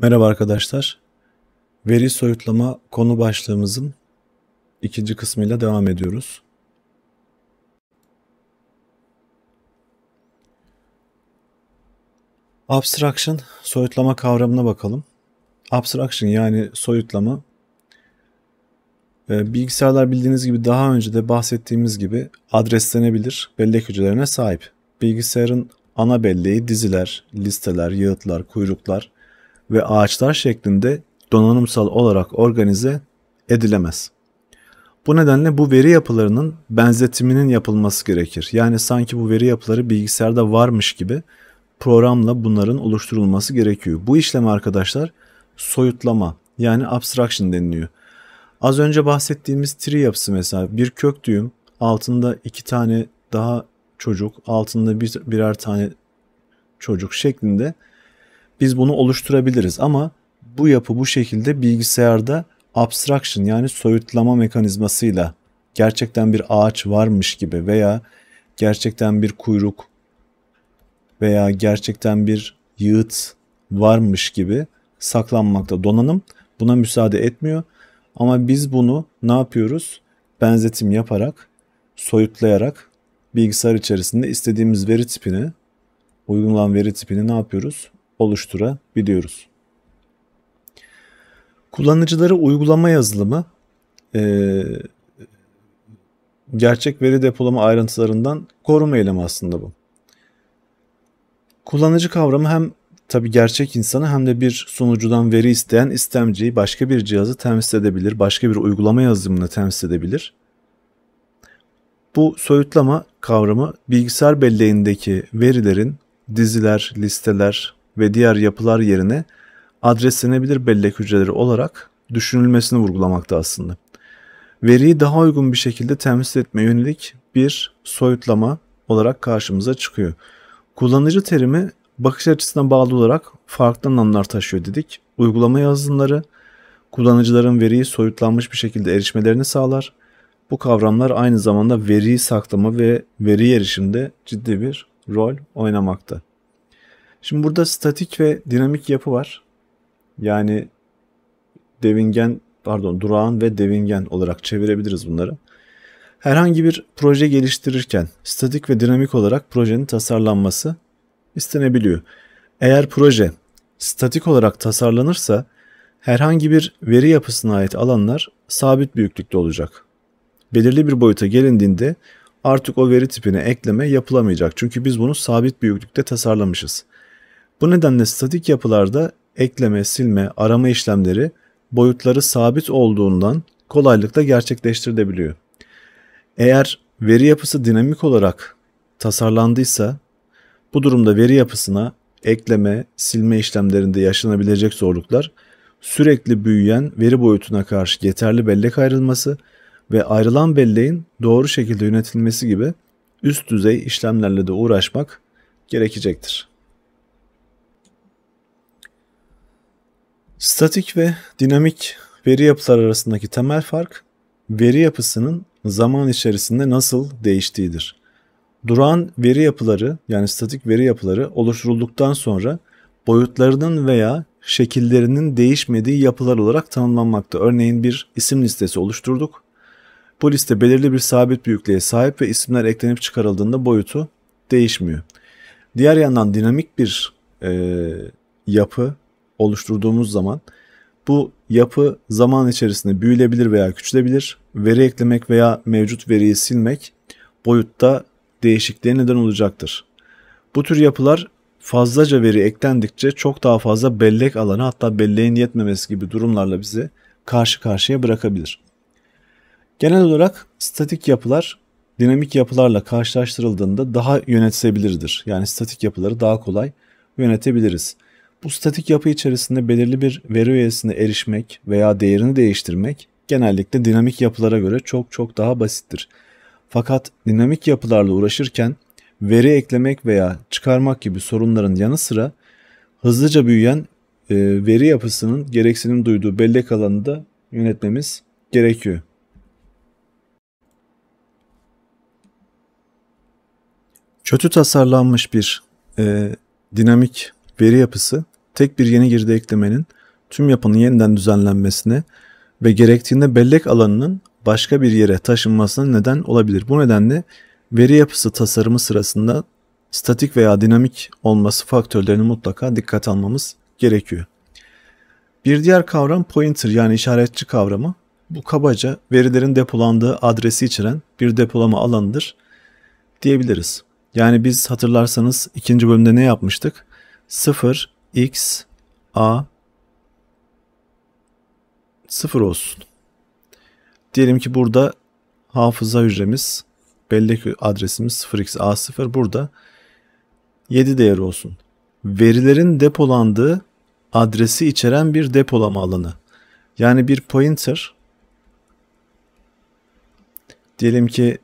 Merhaba arkadaşlar. Veri soyutlama konu başlığımızın ikinci kısmıyla devam ediyoruz. Abstraction, soyutlama kavramına bakalım. Abstraction yani soyutlama ee, bilgisayarlar bildiğiniz gibi daha önce de bahsettiğimiz gibi adreslenebilir bellek hücrelerine sahip. Bilgisayarın ana belleği diziler, listeler, yığıtlar, kuyruklar ve ağaçlar şeklinde donanımsal olarak organize edilemez. Bu nedenle bu veri yapılarının benzetiminin yapılması gerekir. Yani sanki bu veri yapıları bilgisayarda varmış gibi programla bunların oluşturulması gerekiyor. Bu işlem arkadaşlar soyutlama yani abstraction deniliyor. Az önce bahsettiğimiz tree yapısı mesela bir kök düğüm altında iki tane daha çocuk altında bir, birer tane çocuk şeklinde biz bunu oluşturabiliriz ama bu yapı bu şekilde bilgisayarda abstraction yani soyutlama mekanizmasıyla gerçekten bir ağaç varmış gibi veya gerçekten bir kuyruk veya gerçekten bir yığıt varmış gibi saklanmakta donanım buna müsaade etmiyor. Ama biz bunu ne yapıyoruz? Benzetim yaparak, soyutlayarak bilgisayar içerisinde istediğimiz veri tipini, uygun olan veri tipini ne yapıyoruz? oluşturabiliyoruz. Kullanıcıları uygulama yazılımı e, gerçek veri depolama ayrıntılarından koruma eylemi aslında bu. Kullanıcı kavramı hem tabi gerçek insanı hem de bir sunucudan veri isteyen istemciyi başka bir cihazı temsil edebilir, başka bir uygulama yazılımını temsil edebilir. Bu soyutlama kavramı bilgisayar belleğindeki verilerin diziler, listeler, ve diğer yapılar yerine adreslenebilir bellek hücreleri olarak düşünülmesini vurgulamakta aslında. Veriyi daha uygun bir şekilde temsil etme yönelik bir soyutlama olarak karşımıza çıkıyor. Kullanıcı terimi bakış açısına bağlı olarak farklı anlamlar taşıyor dedik. Uygulama yazılımları kullanıcıların veriyi soyutlanmış bir şekilde erişmelerini sağlar. Bu kavramlar aynı zamanda veriyi saklama ve veri erişimde ciddi bir rol oynamakta. Şimdi burada statik ve dinamik yapı var. Yani devingen pardon durağan ve devingen olarak çevirebiliriz bunları. Herhangi bir proje geliştirirken statik ve dinamik olarak projenin tasarlanması istenebiliyor. Eğer proje statik olarak tasarlanırsa herhangi bir veri yapısına ait alanlar sabit büyüklükte olacak. Belirli bir boyuta gelindiğinde artık o veri tipine ekleme yapılamayacak. Çünkü biz bunu sabit büyüklükte tasarlamışız. Bu nedenle statik yapılarda ekleme, silme, arama işlemleri boyutları sabit olduğundan kolaylıkla gerçekleştirilebiliyor. Eğer veri yapısı dinamik olarak tasarlandıysa bu durumda veri yapısına ekleme, silme işlemlerinde yaşanabilecek zorluklar sürekli büyüyen veri boyutuna karşı yeterli bellek ayrılması ve ayrılan belleğin doğru şekilde yönetilmesi gibi üst düzey işlemlerle de uğraşmak gerekecektir. Statik ve dinamik veri yapılar arasındaki temel fark veri yapısının zaman içerisinde nasıl değiştiğidir. Duran veri yapıları yani statik veri yapıları oluşturulduktan sonra boyutlarının veya şekillerinin değişmediği yapılar olarak tanımlanmakta. Örneğin bir isim listesi oluşturduk. Bu liste belirli bir sabit büyüklüğe sahip ve isimler eklenip çıkarıldığında boyutu değişmiyor. Diğer yandan dinamik bir e, yapı oluşturduğumuz zaman bu yapı zaman içerisinde büyülebilir veya küçülebilir. Veri eklemek veya mevcut veriyi silmek boyutta değişikliğe neden olacaktır. Bu tür yapılar fazlaca veri eklendikçe çok daha fazla bellek alanı hatta belleğin yetmemesi gibi durumlarla bizi karşı karşıya bırakabilir. Genel olarak statik yapılar dinamik yapılarla karşılaştırıldığında daha yönetilebilirdir. Yani statik yapıları daha kolay yönetebiliriz. Bu statik yapı içerisinde belirli bir veri üyesine erişmek veya değerini değiştirmek genellikle dinamik yapılara göre çok çok daha basittir. Fakat dinamik yapılarla uğraşırken veri eklemek veya çıkarmak gibi sorunların yanı sıra hızlıca büyüyen e, veri yapısının gereksinim duyduğu bellek alanı da yönetmemiz gerekiyor. Kötü tasarlanmış bir e, dinamik veri yapısı tek bir yeni girdi eklemenin tüm yapının yeniden düzenlenmesine ve gerektiğinde bellek alanının başka bir yere taşınmasına neden olabilir. Bu nedenle veri yapısı tasarımı sırasında statik veya dinamik olması faktörlerini mutlaka dikkat almamız gerekiyor. Bir diğer kavram pointer yani işaretçi kavramı. Bu kabaca verilerin depolandığı adresi içeren bir depolama alanıdır diyebiliriz. Yani biz hatırlarsanız ikinci bölümde ne yapmıştık? 0 x a 0 olsun. Diyelim ki burada hafıza hücremiz bellek adresimiz 0xA0 burada 7 değeri olsun. Verilerin depolandığı adresi içeren bir depolama alanı. Yani bir pointer diyelim ki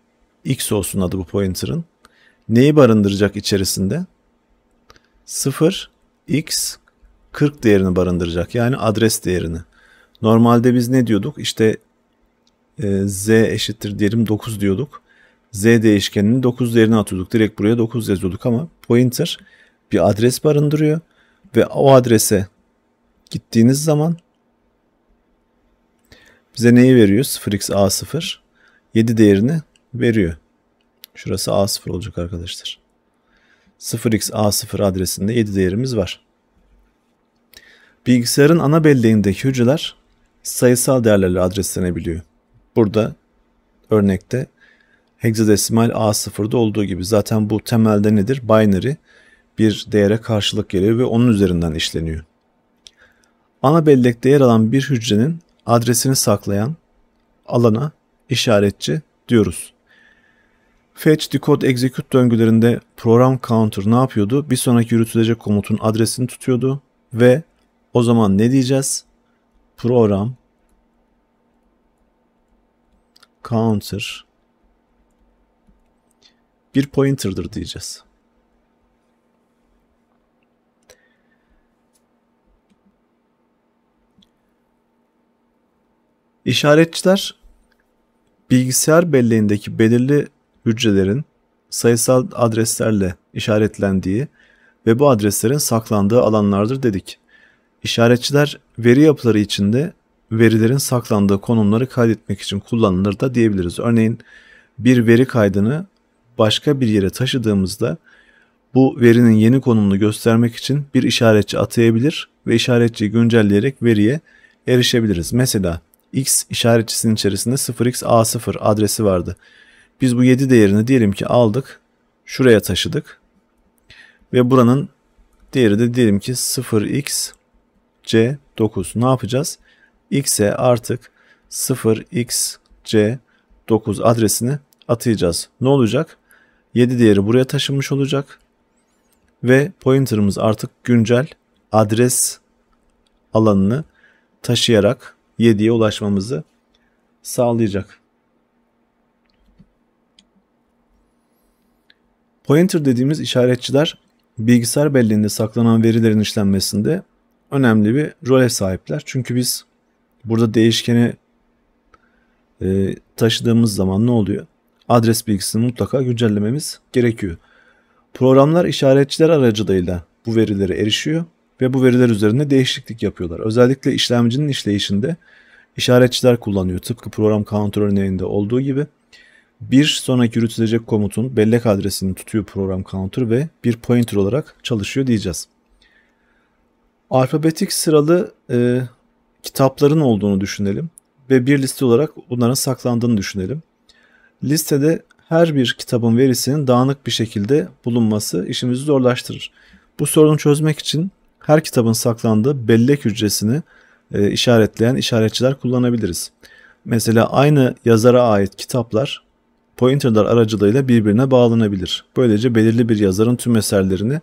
x olsun adı bu pointer'ın. Neyi barındıracak içerisinde? 0 x 40 değerini barındıracak. Yani adres değerini. Normalde biz ne diyorduk? İşte e, z eşittir diyelim 9 diyorduk. z değişkenini 9 değerine atıyorduk. Direkt buraya 9 yazıyorduk ama pointer bir adres barındırıyor. Ve o adrese gittiğiniz zaman bize neyi veriyor? 0x a0 7 değerini veriyor. Şurası a0 olacak arkadaşlar. 0xA0 adresinde 7 değerimiz var. Bilgisayarın ana belleğindeki hücreler sayısal değerlerle adreslenebiliyor. Burada örnekte hexadesimal A0'da olduğu gibi zaten bu temelde nedir? Binary bir değere karşılık geliyor ve onun üzerinden işleniyor. Ana bellekte yer alan bir hücrenin adresini saklayan alana işaretçi diyoruz. Fetch, decode, execute döngülerinde program counter ne yapıyordu? Bir sonraki yürütülecek komutun adresini tutuyordu ve o zaman ne diyeceğiz? Program counter bir pointer'dır diyeceğiz. İşaretçiler bilgisayar belleğindeki belirli hücrelerin sayısal adreslerle işaretlendiği ve bu adreslerin saklandığı alanlardır dedik. İşaretçiler veri yapıları içinde verilerin saklandığı konumları kaydetmek için kullanılır da diyebiliriz. Örneğin bir veri kaydını başka bir yere taşıdığımızda bu verinin yeni konumunu göstermek için bir işaretçi atayabilir ve işaretçiyi güncelleyerek veriye erişebiliriz. Mesela x işaretçisinin içerisinde 0 A 0 adresi vardı. Biz bu 7 değerini diyelim ki aldık. Şuraya taşıdık. Ve buranın değeri de diyelim ki 0x c9. Ne yapacağız? x'e artık 0x c9 adresini atayacağız. Ne olacak? 7 değeri buraya taşınmış olacak. Ve pointer'ımız artık güncel adres alanını taşıyarak 7'ye ulaşmamızı sağlayacak. Pointer dediğimiz işaretçiler bilgisayar belleğinde saklanan verilerin işlenmesinde önemli bir role sahipler. Çünkü biz burada değişkeni e, taşıdığımız zaman ne oluyor? Adres bilgisini mutlaka güncellememiz gerekiyor. Programlar işaretçiler aracılığıyla bu verilere erişiyor ve bu veriler üzerinde değişiklik yapıyorlar. Özellikle işlemcinin işleyişinde işaretçiler kullanıyor. Tıpkı program counter örneğinde olduğu gibi. Bir sonraki yürütülecek komutun bellek adresini tutuyor program counter ve bir pointer olarak çalışıyor diyeceğiz. Alfabetik sıralı e, kitapların olduğunu düşünelim ve bir liste olarak bunların saklandığını düşünelim. Listede her bir kitabın verisinin dağınık bir şekilde bulunması işimizi zorlaştırır. Bu sorunu çözmek için her kitabın saklandığı bellek hücresini e, işaretleyen işaretçiler kullanabiliriz. Mesela aynı yazara ait kitaplar pointerlar aracılığıyla birbirine bağlanabilir. Böylece belirli bir yazarın tüm eserlerini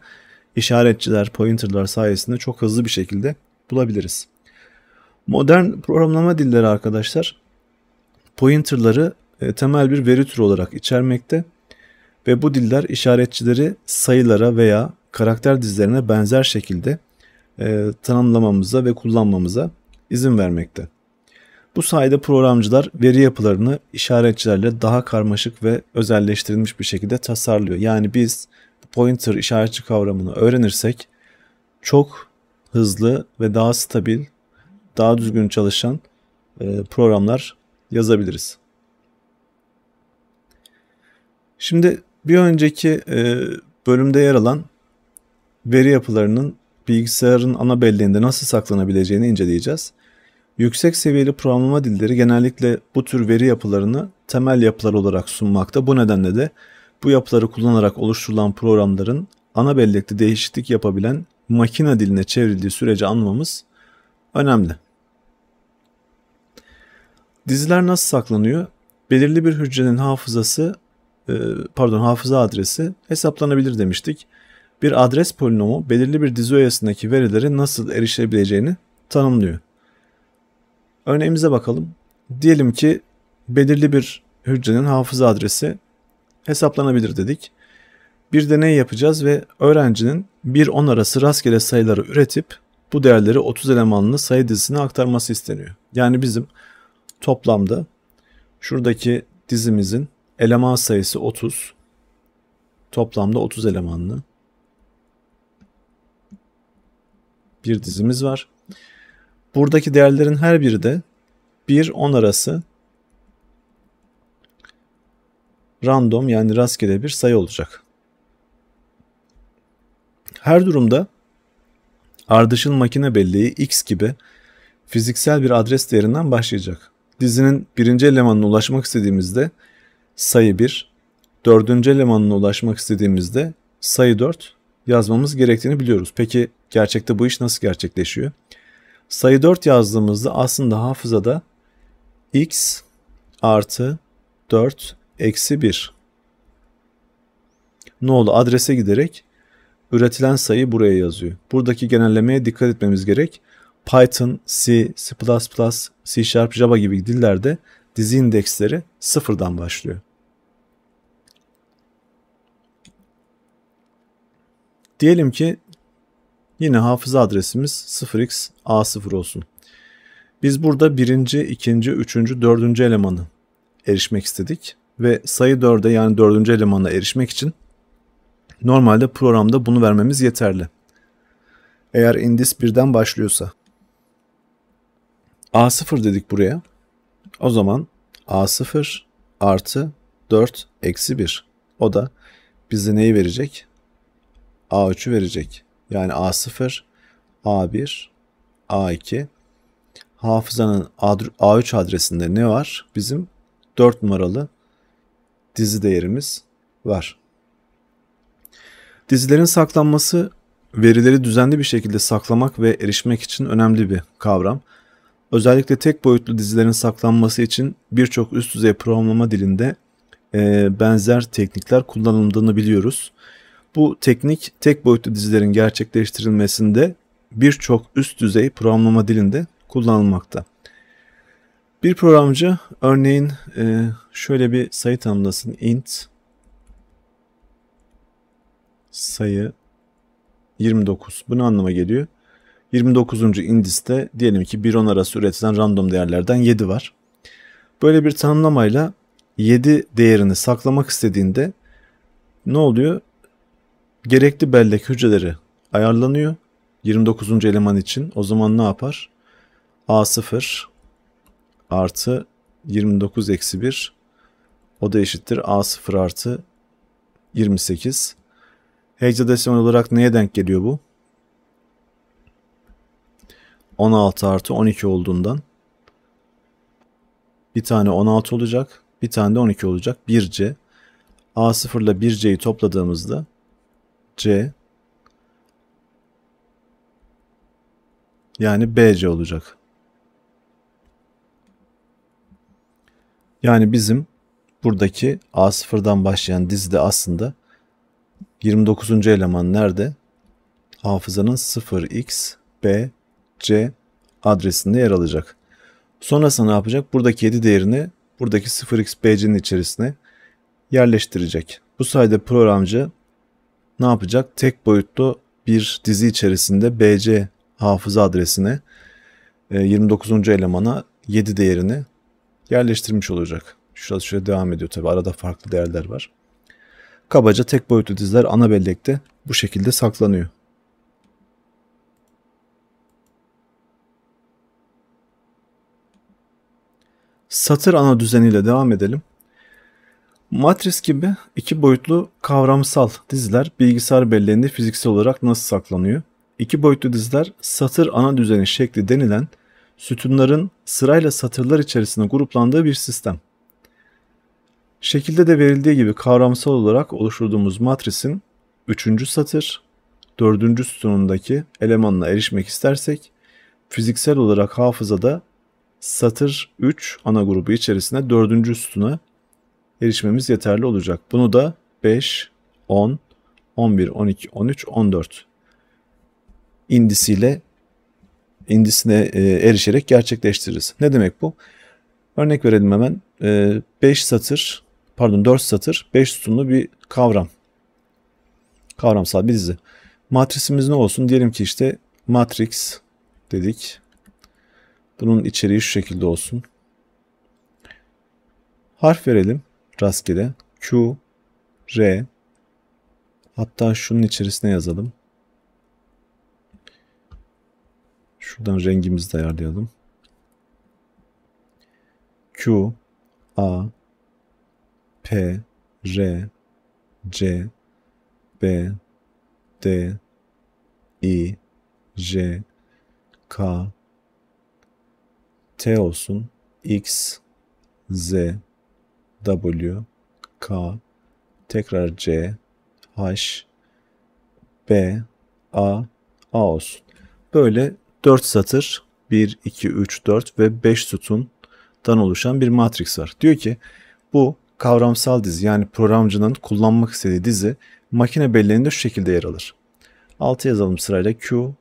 işaretçiler, pointerlar sayesinde çok hızlı bir şekilde bulabiliriz. Modern programlama dilleri arkadaşlar pointerları e, temel bir veri türü olarak içermekte ve bu diller işaretçileri sayılara veya karakter dizilerine benzer şekilde e, tanımlamamıza ve kullanmamıza izin vermekte. Bu sayede programcılar veri yapılarını işaretçilerle daha karmaşık ve özelleştirilmiş bir şekilde tasarlıyor. Yani biz pointer işaretçi kavramını öğrenirsek çok hızlı ve daha stabil, daha düzgün çalışan e, programlar yazabiliriz. Şimdi bir önceki e, bölümde yer alan veri yapılarının bilgisayarın ana belleğinde nasıl saklanabileceğini inceleyeceğiz. Yüksek seviyeli programlama dilleri genellikle bu tür veri yapılarını temel yapılar olarak sunmakta. Bu nedenle de bu yapıları kullanarak oluşturulan programların ana bellekte değişiklik yapabilen makine diline çevrildiği sürece anlamamız önemli. Diziler nasıl saklanıyor? Belirli bir hücrenin hafızası, e, pardon hafıza adresi hesaplanabilir demiştik. Bir adres polinomu belirli bir dizi öğesindeki verilere nasıl erişebileceğini tanımlıyor. Örneğimize bakalım. Diyelim ki belirli bir hücrenin hafıza adresi hesaplanabilir dedik. Bir deney yapacağız ve öğrencinin 1-10 arası rastgele sayıları üretip bu değerleri 30 elemanlı sayı dizisine aktarması isteniyor. Yani bizim toplamda şuradaki dizimizin eleman sayısı 30. Toplamda 30 elemanlı bir dizimiz var. Buradaki değerlerin her biri de 1-10 arası random yani rastgele bir sayı olacak. Her durumda ardışıl makine belleği x gibi fiziksel bir adres değerinden başlayacak. Dizinin birinci elemanına ulaşmak istediğimizde sayı 1, dördüncü elemanına ulaşmak istediğimizde sayı 4 yazmamız gerektiğini biliyoruz. Peki gerçekte bu iş nasıl gerçekleşiyor? Sayı 4 yazdığımızda aslında hafızada x artı 4 eksi 1. Ne oldu? Adrese giderek üretilen sayı buraya yazıyor. Buradaki genellemeye dikkat etmemiz gerek. Python, C, C++, C Sharp, Java gibi dillerde dizi indeksleri sıfırdan başlıyor. Diyelim ki Yine hafıza adresimiz 0xA0 olsun. Biz burada birinci, ikinci, üçüncü, dördüncü elemanı erişmek istedik. Ve sayı 4'e yani dördüncü elemana erişmek için normalde programda bunu vermemiz yeterli. Eğer indis 1'den başlıyorsa A0 dedik buraya. O zaman A0 artı 4 eksi 1. O da bize neyi verecek? A3'ü verecek. Yani A0, A1, A2. Hafızanın A3 adresinde ne var? Bizim 4 numaralı dizi değerimiz var. Dizilerin saklanması verileri düzenli bir şekilde saklamak ve erişmek için önemli bir kavram. Özellikle tek boyutlu dizilerin saklanması için birçok üst düzey programlama dilinde e, benzer teknikler kullanıldığını biliyoruz. Bu teknik tek boyutlu dizilerin gerçekleştirilmesinde birçok üst düzey programlama dilinde kullanılmakta. Bir programcı örneğin e, şöyle bir sayı tanımlasın int sayı 29. Bu ne anlama geliyor? 29. indiste diyelim ki 1-10 arası üretilen random değerlerden 7 var. Böyle bir tanımlamayla 7 değerini saklamak istediğinde ne oluyor? Gerekli bellek hücreleri ayarlanıyor. 29. eleman için o zaman ne yapar? A0 artı 29 eksi 1 o da eşittir A0 artı 28. Hexadesimal olarak neye denk geliyor bu? 16 artı 12 olduğundan bir tane 16 olacak, bir tane de 12 olacak. 1C. A0 ile 1C'yi topladığımızda C yani BC olacak. Yani bizim buradaki A0'dan başlayan dizide aslında 29. eleman nerede? Hafızanın 0x B C adresinde yer alacak. Sonrasında ne yapacak? Buradaki 7 değerini buradaki 0xbc'nin içerisine yerleştirecek. Bu sayede programcı ne yapacak? Tek boyutlu bir dizi içerisinde BC hafıza adresine 29. E, elemana 7 değerini yerleştirmiş olacak. Şurası şöyle devam ediyor tabi arada farklı değerler var. Kabaca tek boyutlu diziler ana bellekte bu şekilde saklanıyor. Satır ana düzeniyle devam edelim. Matris gibi iki boyutlu kavramsal diziler bilgisayar belleğinde fiziksel olarak nasıl saklanıyor? İki boyutlu diziler satır ana düzeni şekli denilen sütunların sırayla satırlar içerisinde gruplandığı bir sistem. Şekilde de verildiği gibi kavramsal olarak oluşturduğumuz matrisin 3. satır, 4. sütunundaki elemanla erişmek istersek fiziksel olarak hafızada satır 3 ana grubu içerisinde 4. sütuna erişmemiz yeterli olacak. Bunu da 5, 10, 11, 12, 13, 14 indisiyle indisine e, erişerek gerçekleştiririz. Ne demek bu? Örnek verelim hemen. 5 e, satır, pardon 4 satır, 5 sütunlu bir kavram. Kavramsal bir dizi. Matrisimiz ne olsun? Diyelim ki işte matrix dedik. Bunun içeriği şu şekilde olsun. Harf verelim rastgele Q, R hatta şunun içerisine yazalım. Şuradan rengimizi de ayarlayalım. Q, A, P, R, C, B, D, I, J, K, T olsun. X, Z, W, K, tekrar C, H, B, A, A olsun. Böyle 4 satır 1, 2, 3, 4 ve 5 sütundan oluşan bir matris var. Diyor ki bu kavramsal dizi yani programcının kullanmak istediği dizi makine belleğinde şu şekilde yer alır. 6 yazalım sırayla Q,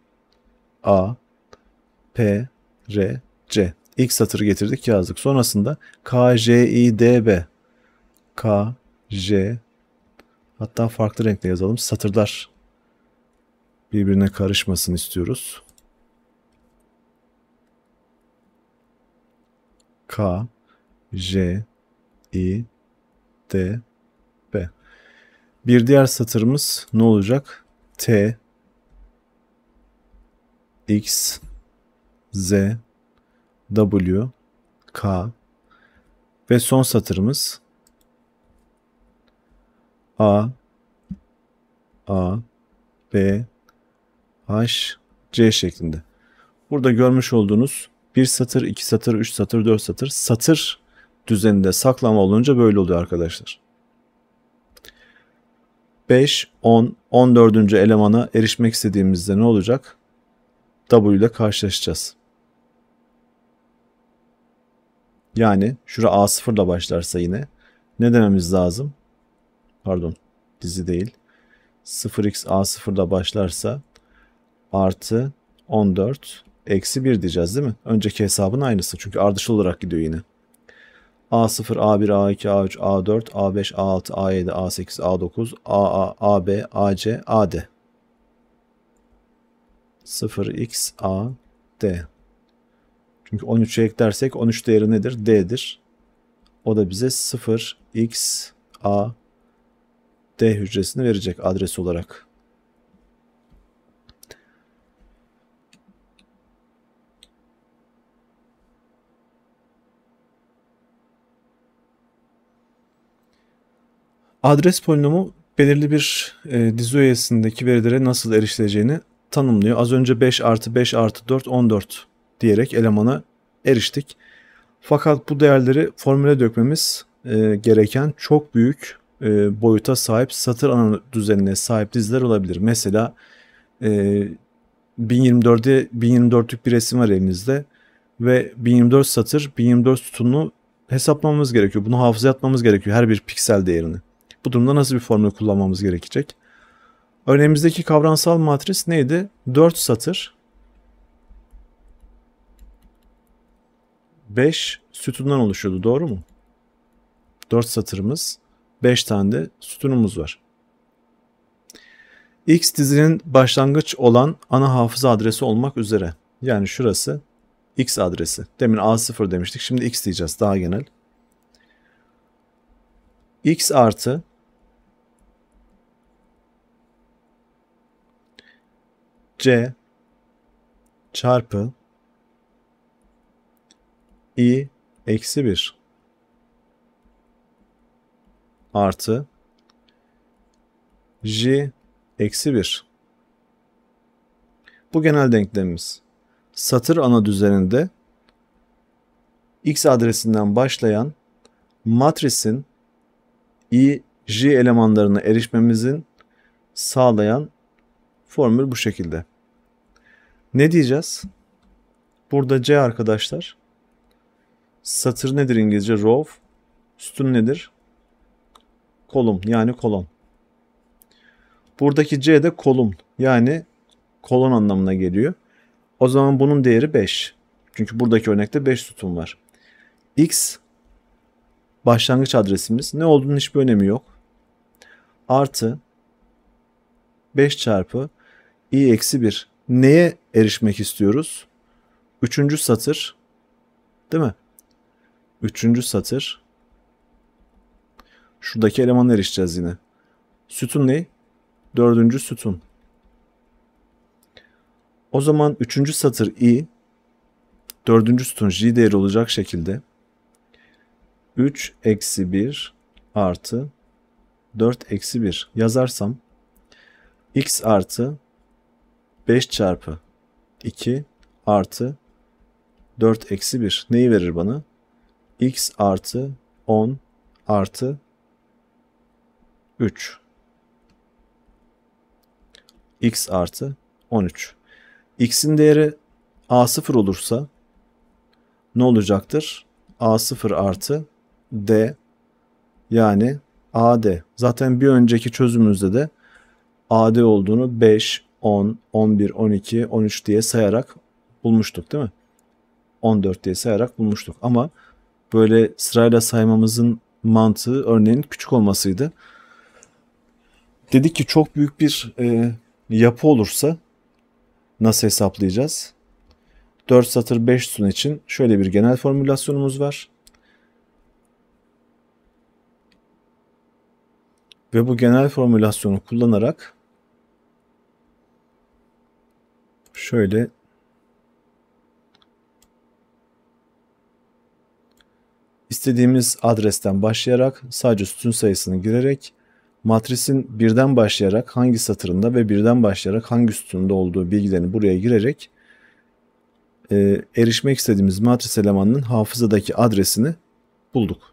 A, P, R, C ilk satırı getirdik yazdık. Sonrasında K, J, I, D, B. K, J hatta farklı renkle yazalım. Satırlar birbirine karışmasın istiyoruz. K, J, I, D, B. Bir diğer satırımız ne olacak? T, X, Z, W, K ve son satırımız A, A, B, H, C şeklinde. Burada görmüş olduğunuz bir satır, iki satır, üç satır, dört satır satır düzeninde saklama olunca böyle oluyor arkadaşlar. 5, 10, 14. elemana erişmek istediğimizde ne olacak? W ile karşılaşacağız. Yani şura A0 ile başlarsa yine ne dememiz lazım? Pardon dizi değil. 0x A0 ile başlarsa artı 14 eksi 1 diyeceğiz değil mi? Önceki hesabın aynısı çünkü ardışıl olarak gidiyor yine. A0, A1, A2, A3, A4, A5, A6, A7, A8, A9, a AB, AC, AD. 0x, A, D. Çünkü 13'e eklersek 13 değeri nedir? D'dir. O da bize 0 x a d hücresini verecek adres olarak. Adres polinomu belirli bir e, dizi üyesindeki verilere nasıl erişileceğini tanımlıyor. Az önce 5 artı 5 artı 4 14 diyerek elemana eriştik. Fakat bu değerleri formüle dökmemiz e, gereken çok büyük e, boyuta sahip satır ana düzenine sahip diziler olabilir. Mesela e, 1024'e 1024'lük bir resim var elimizde ve 1024 satır 1024 sütunlu hesaplamamız gerekiyor. Bunu hafızaya atmamız gerekiyor her bir piksel değerini. Bu durumda nasıl bir formül kullanmamız gerekecek? Örneğimizdeki kavramsal matris neydi? 4 satır 5 sütundan oluşuyordu doğru mu? 4 satırımız 5 tane de sütunumuz var. X dizinin başlangıç olan ana hafıza adresi olmak üzere. Yani şurası X adresi. Demin A0 demiştik. Şimdi X diyeceğiz daha genel. X artı C çarpı i eksi 1 artı j eksi 1. Bu genel denklemimiz. Satır ana düzeninde x adresinden başlayan matrisin i, j elemanlarına erişmemizin sağlayan formül bu şekilde. Ne diyeceğiz? Burada c arkadaşlar Satır nedir İngilizce? Row. Sütun nedir? Kolum yani kolon. Buradaki C de kolum yani kolon anlamına geliyor. O zaman bunun değeri 5. Çünkü buradaki örnekte 5 sütun var. X başlangıç adresimiz. Ne olduğunun hiçbir önemi yok. Artı 5 çarpı i eksi 1. Neye erişmek istiyoruz? Üçüncü satır değil mi? Üçüncü satır. Şuradaki elemanı erişeceğiz yine. Sütun ne? Dördüncü sütun. O zaman üçüncü satır i, dördüncü sütun j değeri olacak şekilde 3 eksi 1 artı 4 eksi 1 yazarsam x artı 5 çarpı 2 artı 4 eksi 1 neyi verir bana? x artı 10 artı 3. x artı 13. x'in değeri a0 olursa ne olacaktır? a0 artı d yani ad. Zaten bir önceki çözümümüzde de ad olduğunu 5, 10, 11, 12, 13 diye sayarak bulmuştuk değil mi? 14 diye sayarak bulmuştuk. Ama bu böyle sırayla saymamızın mantığı örneğin küçük olmasıydı. Dedik ki çok büyük bir e, yapı olursa nasıl hesaplayacağız? 4 satır 5 sütun için şöyle bir genel formülasyonumuz var. Ve bu genel formülasyonu kullanarak şöyle istediğimiz adresten başlayarak sadece sütun sayısını girerek matrisin birden başlayarak hangi satırında ve birden başlayarak hangi sütunda olduğu bilgilerini buraya girerek e, erişmek istediğimiz matris elemanının hafızadaki adresini bulduk.